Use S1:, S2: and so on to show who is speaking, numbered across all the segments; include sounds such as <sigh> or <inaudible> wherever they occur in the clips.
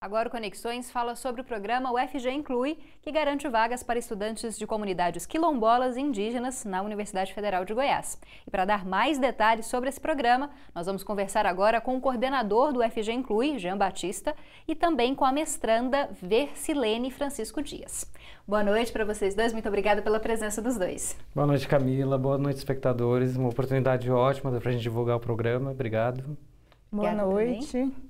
S1: Agora o Conexões fala sobre o programa UFG Inclui, que garante vagas para estudantes de comunidades quilombolas e indígenas na Universidade Federal de Goiás. E para dar mais detalhes sobre esse programa, nós vamos conversar agora com o coordenador do UFG Inclui, Jean Batista, e também com a mestranda Versilene Francisco Dias. Boa noite para vocês dois, muito obrigada pela presença dos dois.
S2: Boa noite, Camila, boa noite, espectadores. Uma oportunidade ótima para a gente divulgar o programa, obrigado.
S1: Boa Obrigada noite. Também.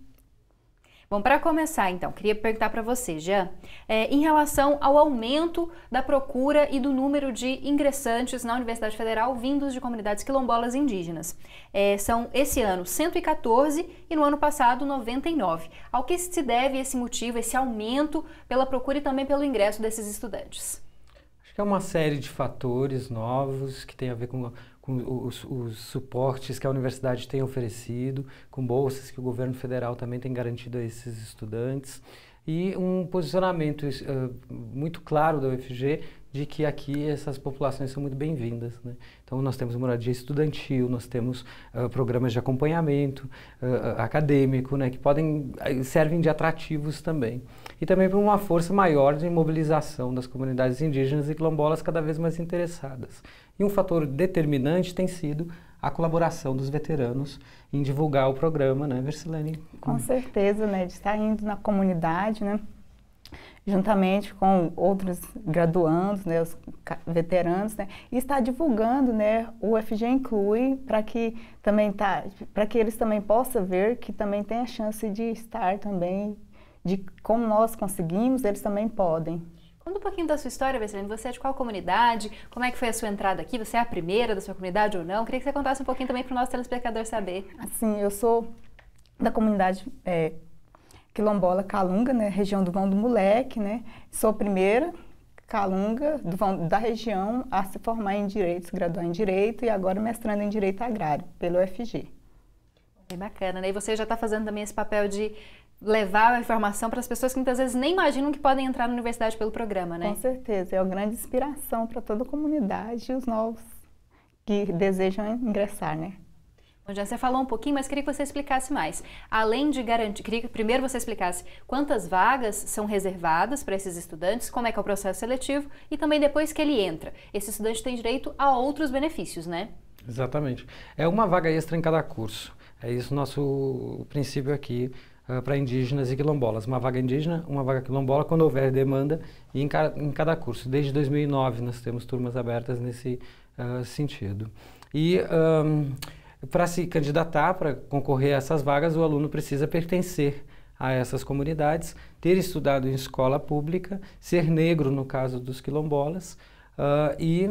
S1: Bom, para começar, então, queria perguntar para você, Jean, é, em relação ao aumento da procura e do número de ingressantes na Universidade Federal vindos de comunidades quilombolas indígenas. É, são esse ano 114 e no ano passado 99. Ao que se deve esse motivo, esse aumento pela procura e também pelo ingresso desses estudantes?
S2: Acho que é uma série de fatores novos que tem a ver com com os, os suportes que a universidade tem oferecido, com bolsas que o governo federal também tem garantido a esses estudantes e um posicionamento uh, muito claro da UFG de que aqui essas populações são muito bem-vindas. Né? Então, nós temos moradia estudantil, nós temos uh, programas de acompanhamento uh, acadêmico, né, que podem eh, servem de atrativos também. E também para uma força maior de mobilização das comunidades indígenas e quilombolas cada vez mais interessadas. E um fator determinante tem sido a colaboração dos veteranos em divulgar o programa, né, Versilene? Com
S3: certeza, né, de estar indo na comunidade, né, juntamente com outros
S2: graduandos, né, os
S3: veteranos, né, e está divulgando, né, o FG inclui para que também tá, para que eles também possam ver que também tem a chance de estar também de como nós conseguimos, eles também podem.
S1: Conta um pouquinho da sua história, Bessilene. Você é de qual comunidade? Como é que foi a sua entrada aqui? Você é a primeira da sua comunidade ou não? Queria que você contasse um pouquinho também para o nosso
S3: telespectador saber. Sim, eu sou da comunidade é, quilombola Calunga, né, região do Vão do Moleque, né? Sou a primeira Calunga do Vão, da região a se formar em Direito, se graduar em Direito e agora mestrando em Direito Agrário pelo UFG.
S1: Bem bacana, né? E você já está fazendo também esse papel de levar a informação para as pessoas que muitas vezes nem imaginam que podem entrar
S3: na universidade pelo programa, né? Com certeza, é uma grande inspiração para toda a comunidade e os novos que desejam ingressar, né?
S1: Bom, já você falou um pouquinho, mas queria que você explicasse mais. Além de garantir, queria que primeiro você explicasse quantas vagas são reservadas para esses estudantes, como é que é o processo seletivo e também depois que ele entra. Esse estudante tem direito a outros benefícios, né?
S2: Exatamente. É uma vaga extra em cada curso. É isso nosso princípio aqui uh, ah, para indígenas e quilombolas. Uma vaga indígena, uma vaga quilombola, quando houver demanda, e em, ca em cada curso. Desde 2009 nós temos turmas abertas nesse uh, sentido. E... Um, para se candidatar, para concorrer a essas vagas, o aluno precisa pertencer a essas comunidades, ter estudado em escola pública, ser negro, no caso dos quilombolas, uh, e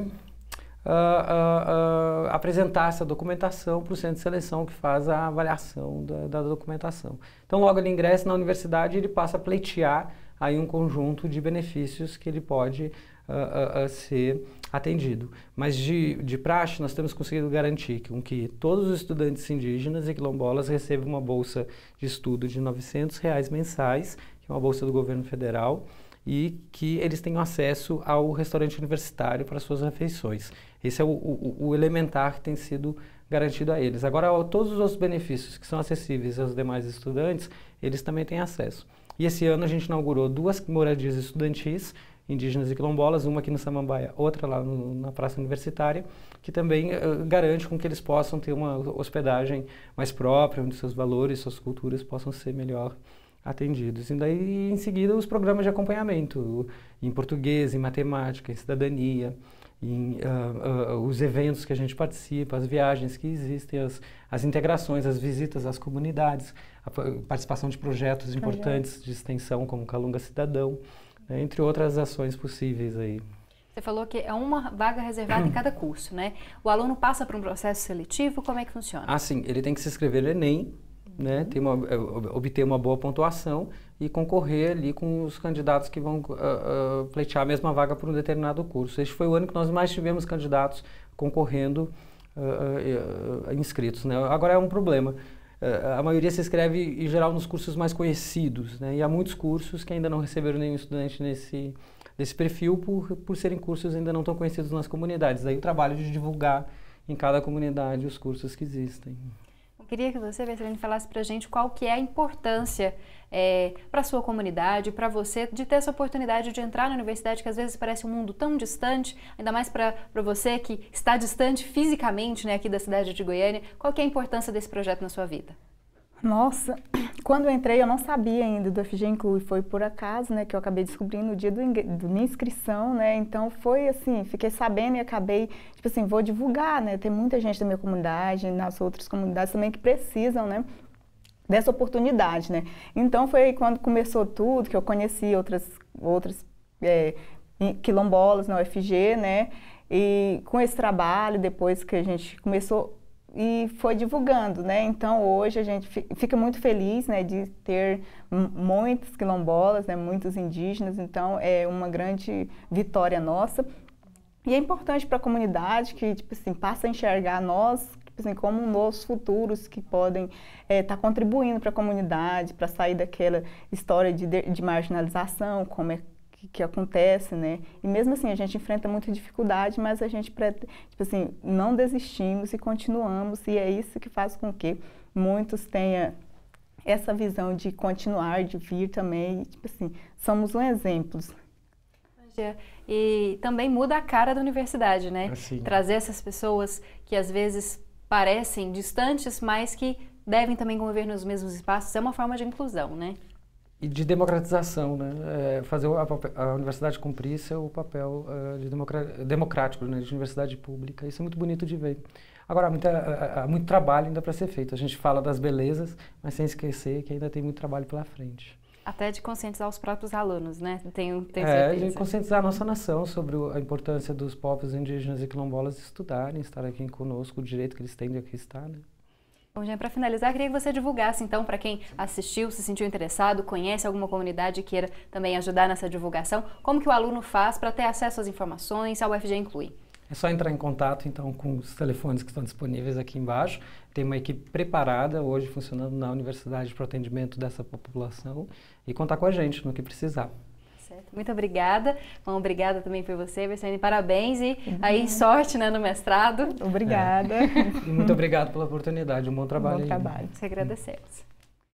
S2: Uh, uh, uh, apresentar essa documentação para o centro de seleção que faz a avaliação da, da documentação. Então, logo ele ingressa na universidade e ele passa a pleitear aí um conjunto de benefícios que ele pode uh, uh, ser atendido. Mas de, de praxe, nós temos conseguido garantir que, um, que todos os estudantes indígenas e quilombolas recebam uma bolsa de estudo de R$ 900 reais mensais, que é uma bolsa do governo federal, e que eles tenham acesso ao restaurante universitário para suas refeições. Esse é o, o, o elementar que tem sido garantido a eles. Agora, todos os outros benefícios que são acessíveis aos demais estudantes, eles também têm acesso. E esse ano a gente inaugurou duas moradias estudantis, indígenas e quilombolas, uma aqui no Samambaia, outra lá no, na Praça Universitária, que também uh, garante com que eles possam ter uma hospedagem mais própria, onde seus valores, suas culturas possam ser melhor atendidos. E daí, em seguida, os programas de acompanhamento em português, em matemática, em cidadania, em, uh, uh, os eventos que a gente participa, as viagens que existem, as, as integrações, as visitas às comunidades, a participação de projetos importantes de extensão, como Calunga Cidadão, né, entre outras ações possíveis aí.
S1: Você falou que é uma vaga reservada em cada curso, né? O aluno passa por um processo seletivo, como é que funciona?
S2: Ah, sim, ele tem que se inscrever no Enem, né, ter uma, é, obter uma boa pontuação e concorrer ali com os candidatos que vão uh, uh, pleitear a mesma vaga por um determinado curso. Este foi o ano que nós mais tivemos candidatos concorrendo uh, inscritos. Né? Agora é um problema. a maioria se inscreve, em geral, nos cursos mais conhecidos. Né? E há muitos cursos que ainda não receberam nenhum estudante nesse, nesse perfil por, por serem cursos ainda não tão conhecidos nas comunidades. Daí o trabalho de divulgar em cada comunidade os cursos que existem
S1: queria que você, Bertrand, falasse para a gente qual que é a importância é, para sua comunidade, para você, de ter essa oportunidade de entrar na universidade, que às vezes parece um mundo tão distante, ainda mais para você que está distante fisicamente né, aqui da cidade de Goiânia. Qual que é a importância desse projeto na sua vida?
S3: Nossa, <clears throat> quando eu entrei eu não sabia ainda do FG Inclui, foi por acaso, né, que eu acabei descobrindo no dia do, do minha inscrição, né, então foi assim, fiquei sabendo e acabei, tipo assim, vou divulgar, né, tem muita gente da minha comunidade, nas outras comunidades também que precisam, né, dessa oportunidade, né. Então foi quando começou tudo, que eu conheci outras, outras é, quilombolas na UFG, né, e com esse trabalho, depois que a gente começou e foi divulgando, né? Então hoje a gente fica muito feliz, né, de ter muitos quilombolas, né, muitos indígenas. Então é uma grande vitória nossa e é importante para a comunidade que tipo assim passa a enxergar nós tipo assim, como novos futuros que podem estar é, tá contribuindo para a comunidade, para sair daquela história de, de marginalização, como é que, que, acontece, né? E mesmo assim a gente enfrenta muita dificuldade, mas a gente tipo assim, não desistimos e continuamos e é isso que faz com que muitos tenham essa visão de continuar, de vir também, tipo assim, somos um exemplo.
S1: E também muda a cara da universidade, né? Assim. Trazer essas pessoas que às vezes parecem distantes, mas que devem também conviver nos mesmos espaços, é uma forma de inclusão, né?
S2: e de democratização, né? É, fazer a, a, universidade cumprir seu papel uh, de democrático, né? de universidade pública. Isso é muito bonito de ver. Agora, há, muita, há muito trabalho ainda para ser feito. A gente fala das belezas, mas sem esquecer que ainda tem muito trabalho pela frente.
S1: Até de conscientizar os próprios alunos, né? Tenho, tenho é, de
S2: conscientizar a nossa nação sobre a importância dos povos indígenas e quilombolas estudarem, estarem aqui conosco, o direito que eles têm de aqui estar, né?
S1: Bom, Jean, para finalizar, queria que você divulgasse, então, para quem assistiu, se sentiu interessado, conhece alguma comunidade e queira também ajudar nessa divulgação, como que o aluno faz para ter acesso às informações, ao UFG Inclui?
S2: É só entrar em contato, então, com os telefones que estão disponíveis aqui embaixo. Tem uma equipe preparada, hoje funcionando na universidade, para o atendimento dessa população e contar com a gente no que precisar
S1: certo. Muito obrigada. Bom, obrigada também por você, Berciane. Parabéns e uhum. aí sorte né, no mestrado. Obrigada. É.
S2: E muito obrigado pela oportunidade. Um bom trabalho. Um bom trabalho.
S1: Né? agradecemos.